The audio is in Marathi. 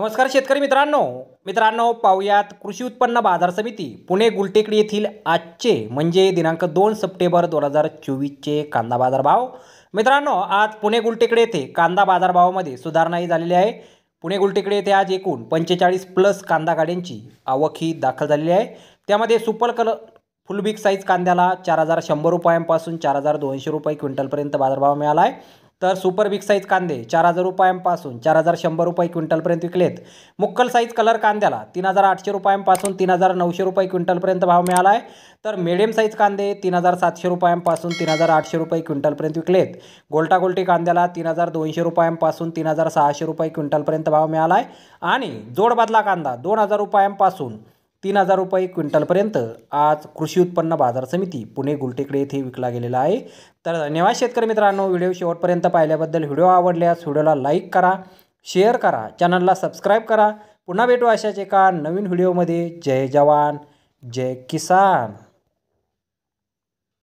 नमस्कार शेतकरी मित्रांनो मित्रांनो पाहुयात कृषी उत्पन्न बाजार समिती पुणे गुलटेकडी येथील आजचे म्हणजे दिनांक दोन सप्टेंबर दोन हजार चोवीसचे कांदा बाजार भाव मित्रांनो आज पुणे गुलटेकडे येथे कांदा बाजारभावामध्ये सुधारणाही झालेली आहे पुणे गुलटेकडे येथे आज एकूण पंचेचाळीस प्लस कांदा गाड्यांची आवक ही दाखल झालेली आहे त्यामध्ये सुपर कल फुलबिक साईज कांद्याला चार हजार शंभर रुपयांपासून चार हजार दोनशे रुपये क्विंटलपर्यंत बाजारभाव मिळाला आहे तर सुपर बिग साईज कांदे चार हजार रुपयांपासून चार हजार शंभर रुपये क्विंटलपर्यंत विकलेत मुक्कल साईज कलर कांद्याला तीन हजार आठशे रुपयांपासून तीन हजार नऊशे रुपये क्विंटलपर्यंत भाव मिळाला आहे तर मिडियम साईज कांदे तीन हजार सातशे रुपयांपासून तीन हजार आठशे रुपये क्विंटलपर्यंत विकलेत गोल्टागोल्टी कांद्याला तीन हजार दोनशे रुपयांपासून तीन हजार सहाशे रुपये क्विंटलपर्यंत भाव मिळाला आहे आणि जोडबदला कांदा दोन हजार रुपयांपासून तीन हजार रुपये क्विंटलपर्यंत आज कृषी उत्पन्न बाजार समिती पुणे गुलटेकडे येथे विकला गेलेला आहे तर धन्यवाद शेतकरी मित्रांनो व्हिडिओ शेवटपर्यंत पाहिल्याबद्दल व्हिडिओ आवडल्यास व्हिडिओला लाईक करा शेअर करा चॅनलला सबस्क्राईब करा पुन्हा भेटू अशाच एका नवीन व्हिडिओमध्ये जय जवान जय किसान